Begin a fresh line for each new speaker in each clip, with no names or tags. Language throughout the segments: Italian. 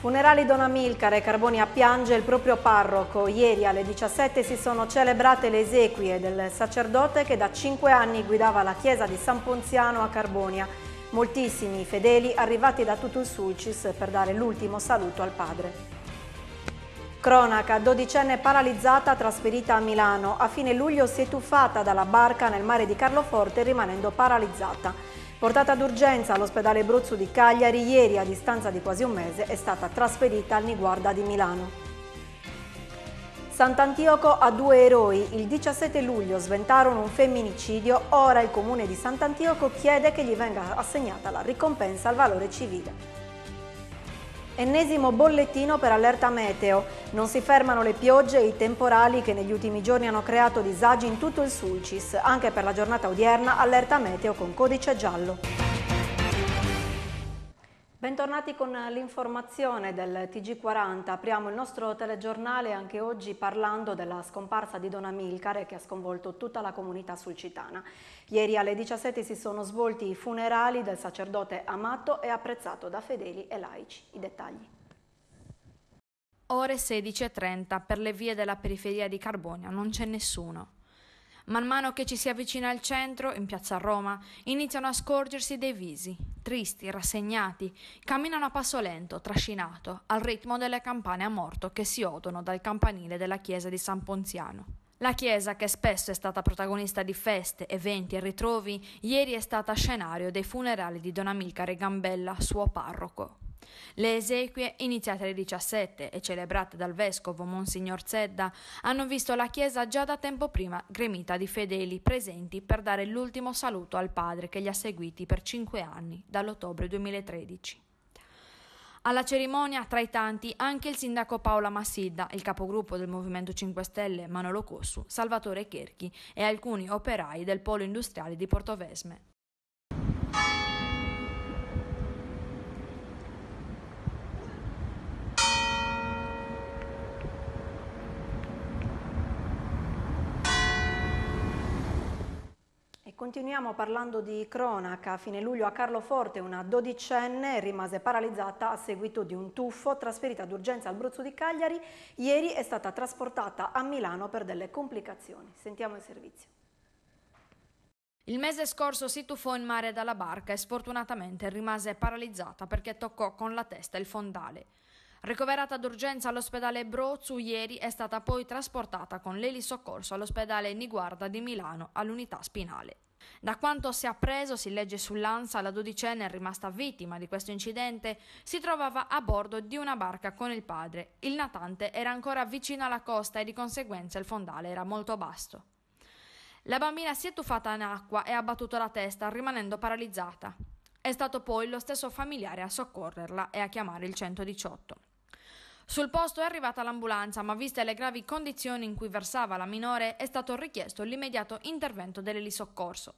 Funerali Don Amilcare Carboni a Piange, il proprio parroco. Ieri alle 17 si sono celebrate le esequie del sacerdote che da 5 anni guidava la chiesa di San Ponziano a Carbonia. Moltissimi fedeli arrivati da tutto il Sulcis per dare l'ultimo saluto al padre. Cronaca, dodicenne paralizzata trasferita a Milano. A fine luglio si è tuffata dalla barca nel mare di Carloforte rimanendo paralizzata. Portata d'urgenza all'ospedale Bruzzo di Cagliari, ieri a distanza di quasi un mese è stata trasferita al Niguarda di Milano. Sant'Antioco ha due eroi. Il 17 luglio sventarono un femminicidio, ora il comune di Sant'Antioco chiede che gli venga assegnata la ricompensa al valore civile. Ennesimo bollettino per allerta meteo. Non si fermano le piogge e i temporali che negli ultimi giorni hanno creato disagi in tutto il Sulcis. Anche per la giornata odierna allerta meteo con codice giallo. Bentornati con l'informazione del TG40. Apriamo il nostro telegiornale anche oggi parlando della scomparsa di Don Amilcare che ha sconvolto tutta la comunità sulcitana. Ieri alle 17 si sono svolti i funerali del sacerdote amato e apprezzato da fedeli e laici. I dettagli
ore 16.30 per le vie della periferia di Carbonia non c'è nessuno. Man mano che ci si avvicina al centro, in piazza Roma, iniziano a scorgersi dei visi, tristi, rassegnati, camminano a passo lento, trascinato, al ritmo delle campane a morto che si odono dal campanile della chiesa di San Ponziano. La chiesa, che spesso è stata protagonista di feste, eventi e ritrovi, ieri è stata scenario dei funerali di Don Amilcare Gambella, suo parroco. Le esequie, iniziate alle 17 e celebrate dal vescovo Monsignor Zedda, hanno visto la chiesa già da tempo prima gremita di fedeli presenti per dare l'ultimo saluto al padre che li ha seguiti per cinque anni, dall'ottobre 2013. Alla cerimonia, tra i tanti, anche il sindaco Paola Massidda, il capogruppo del Movimento 5 Stelle Manolo Cossu, Salvatore Cherchi e alcuni operai del polo industriale di Portovesme.
Continuiamo parlando di cronaca. A fine luglio a Carloforte una dodicenne rimase paralizzata a seguito di un tuffo. Trasferita d'urgenza al Bruzzo di Cagliari, ieri è stata trasportata a Milano per delle complicazioni. Sentiamo il servizio. Il mese scorso
si tuffò in mare dalla barca e sfortunatamente rimase paralizzata perché toccò con la testa il fondale. Ricoverata d'urgenza all'ospedale Brozzu ieri è stata poi trasportata con l'elisoccorso all'ospedale Niguarda di Milano all'unità spinale. Da quanto si è appreso, si legge sull'ANSA, la dodicenne rimasta vittima di questo incidente si trovava a bordo di una barca con il padre. Il natante era ancora vicino alla costa e di conseguenza il fondale era molto basso. La bambina si è tuffata in acqua e ha battuto la testa rimanendo paralizzata. È stato poi lo stesso familiare a soccorrerla e a chiamare il 118. Sul posto è arrivata l'ambulanza, ma viste le gravi condizioni in cui versava la minore, è stato richiesto l'immediato intervento dell'elisoccorso.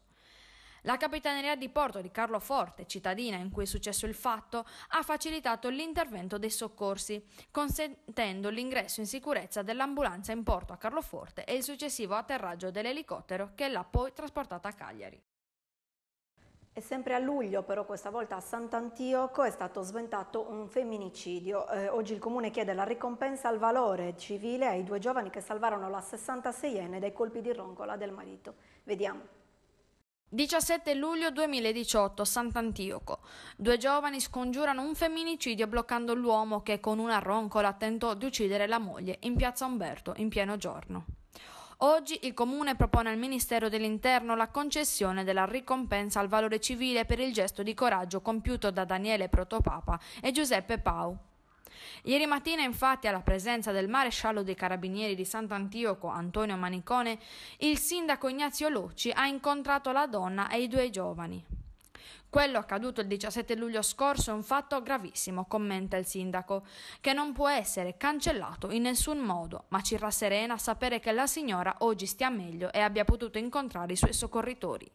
La Capitaneria di Porto di Carloforte, cittadina in cui è successo il fatto, ha facilitato l'intervento dei soccorsi, consentendo l'ingresso in sicurezza dell'ambulanza in porto a Carloforte e il successivo atterraggio dell'elicottero che l'ha poi trasportata a Cagliari.
E sempre a luglio, però questa volta a Sant'Antioco, è stato sventato un femminicidio. Eh, oggi il comune chiede la ricompensa al valore civile ai due giovani che salvarono la 66enne dai colpi di roncola del marito. Vediamo. 17
luglio 2018, Sant'Antioco. Due giovani scongiurano un femminicidio bloccando l'uomo che con una roncola tentò di uccidere la moglie in piazza Umberto in pieno giorno. Oggi il Comune propone al Ministero dell'Interno la concessione della ricompensa al valore civile per il gesto di coraggio compiuto da Daniele Protopapa e Giuseppe Pau. Ieri mattina, infatti, alla presenza del maresciallo dei carabinieri di Sant'Antioco, Antonio Manicone, il sindaco Ignazio Locci ha incontrato la donna e i due giovani. Quello accaduto il 17 luglio scorso è un fatto gravissimo, commenta il sindaco, che non può essere cancellato in nessun modo, ma ci rasserena sapere che la signora oggi stia meglio e abbia potuto incontrare i suoi soccorritori.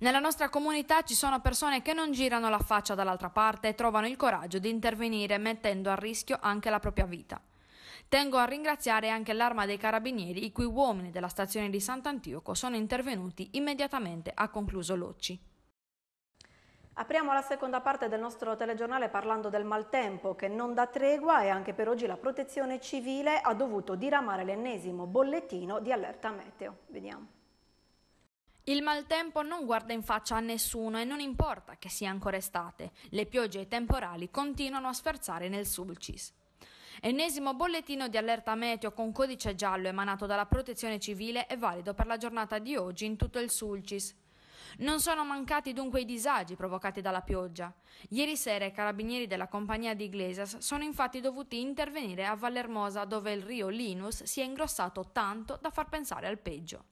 Nella nostra comunità ci sono persone che non girano la faccia dall'altra parte e trovano il coraggio di intervenire mettendo a rischio anche la propria vita. Tengo a ringraziare anche l'arma dei carabinieri, i cui uomini della stazione di Sant'Antioco sono intervenuti immediatamente, ha concluso Locci.
Apriamo la seconda parte del nostro telegiornale parlando del maltempo che non dà tregua e anche per oggi la protezione civile ha dovuto diramare l'ennesimo bollettino di allerta meteo. Vediamo.
Il maltempo non guarda in faccia a nessuno e non importa che sia ancora estate, le piogge e i temporali continuano a sferzare nel Sulcis. Ennesimo bollettino di allerta meteo con codice giallo emanato dalla Protezione Civile è valido per la giornata di oggi in tutto il Sulcis, non sono mancati dunque i disagi provocati dalla pioggia. Ieri sera i carabinieri della compagnia di Iglesias sono infatti dovuti intervenire a Vallermosa dove il rio Linus si è ingrossato tanto da far pensare al peggio.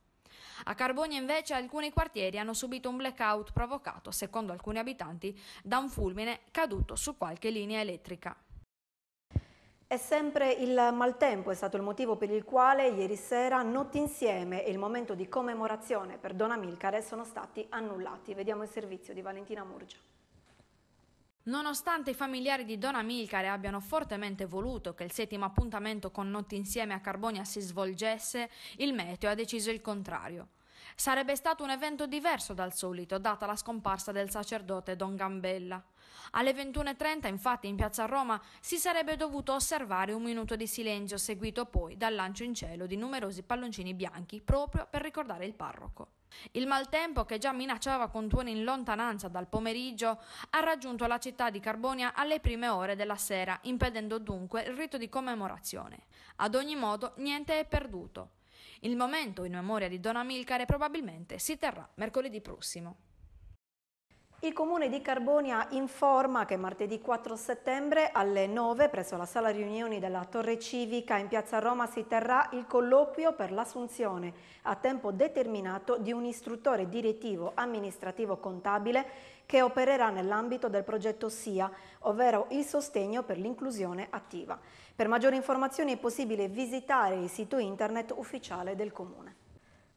A Carbogna invece alcuni quartieri hanno subito un blackout provocato, secondo alcuni abitanti, da un fulmine caduto su qualche linea elettrica.
È sempre il maltempo è stato il motivo per il quale ieri sera Notti Insieme e il momento di commemorazione per Dona Milcare sono stati annullati. Vediamo il servizio di Valentina Murgia.
Nonostante i familiari di Dona Milcare abbiano fortemente voluto che il settimo appuntamento con Notti Insieme a Carbonia si svolgesse, il meteo ha deciso il contrario. Sarebbe stato un evento diverso dal solito, data la scomparsa del sacerdote Don Gambella. Alle 21.30, infatti, in piazza Roma si sarebbe dovuto osservare un minuto di silenzio, seguito poi dal lancio in cielo di numerosi palloncini bianchi proprio per ricordare il parroco. Il maltempo, che già minacciava con tuoni in lontananza dal pomeriggio, ha raggiunto la città di Carbonia alle prime ore della sera, impedendo dunque il rito di commemorazione. Ad ogni modo, niente è perduto. Il momento in memoria di Don Amilcare probabilmente si terrà mercoledì prossimo.
Il comune di Carbonia informa che martedì 4 settembre alle 9 presso la sala riunioni della Torre Civica in piazza Roma si terrà il colloquio per l'assunzione a tempo determinato di un istruttore direttivo amministrativo contabile che opererà nell'ambito del progetto SIA, ovvero il sostegno per l'inclusione attiva. Per maggiori informazioni è possibile visitare il sito internet ufficiale del Comune.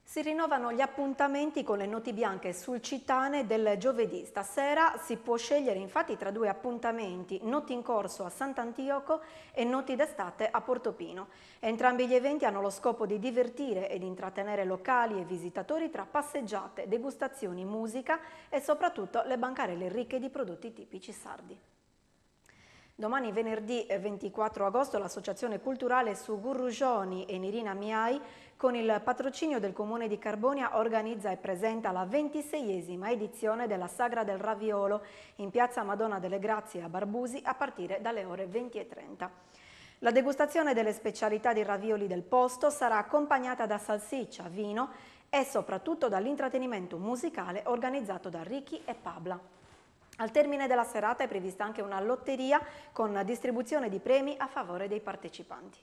Si rinnovano gli appuntamenti con le noti bianche sul Citane del giovedì. Stasera si può scegliere infatti tra due appuntamenti, noti in corso a Sant'Antioco e noti d'estate a Portopino. Entrambi gli eventi hanno lo scopo di divertire ed intrattenere locali e visitatori tra passeggiate, degustazioni, musica e soprattutto le bancarelle ricche di prodotti tipici sardi. Domani venerdì 24 eh, agosto l'Associazione Culturale su Gurrugioni e Nirina Miai con il patrocinio del Comune di Carbonia organizza e presenta la ventiseiesima edizione della Sagra del Raviolo in piazza Madonna delle Grazie a Barbusi a partire dalle ore 20.30. La degustazione delle specialità di ravioli del posto sarà accompagnata da salsiccia, vino e soprattutto dall'intrattenimento musicale organizzato da Ricky e Pabla. Al termine della serata è prevista anche una lotteria con distribuzione di premi a favore dei partecipanti.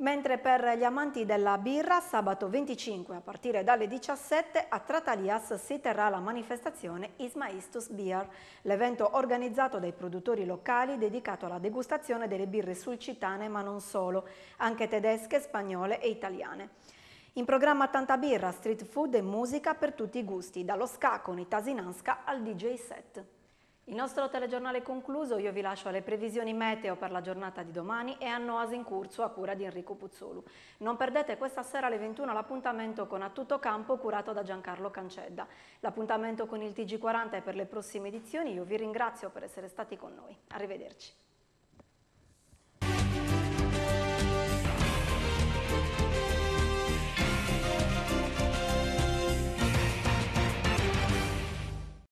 Mentre per gli amanti della birra, sabato 25 a partire dalle 17 a Tratalias si terrà la manifestazione Ismaistus Beer, l'evento organizzato dai produttori locali dedicato alla degustazione delle birre sulcitane ma non solo, anche tedesche, spagnole e italiane. In programma tanta birra, street food e musica per tutti i gusti, dallo ska con i Tasinanska al DJ set. Il nostro telegiornale è concluso, io vi lascio alle previsioni meteo per la giornata di domani e a Noas in Curso a cura di Enrico Puzzolu. Non perdete questa sera alle 21 l'appuntamento con A Tutto Campo curato da Giancarlo Cancedda. L'appuntamento con il TG40 è per le prossime edizioni, io vi ringrazio per essere stati con noi. Arrivederci.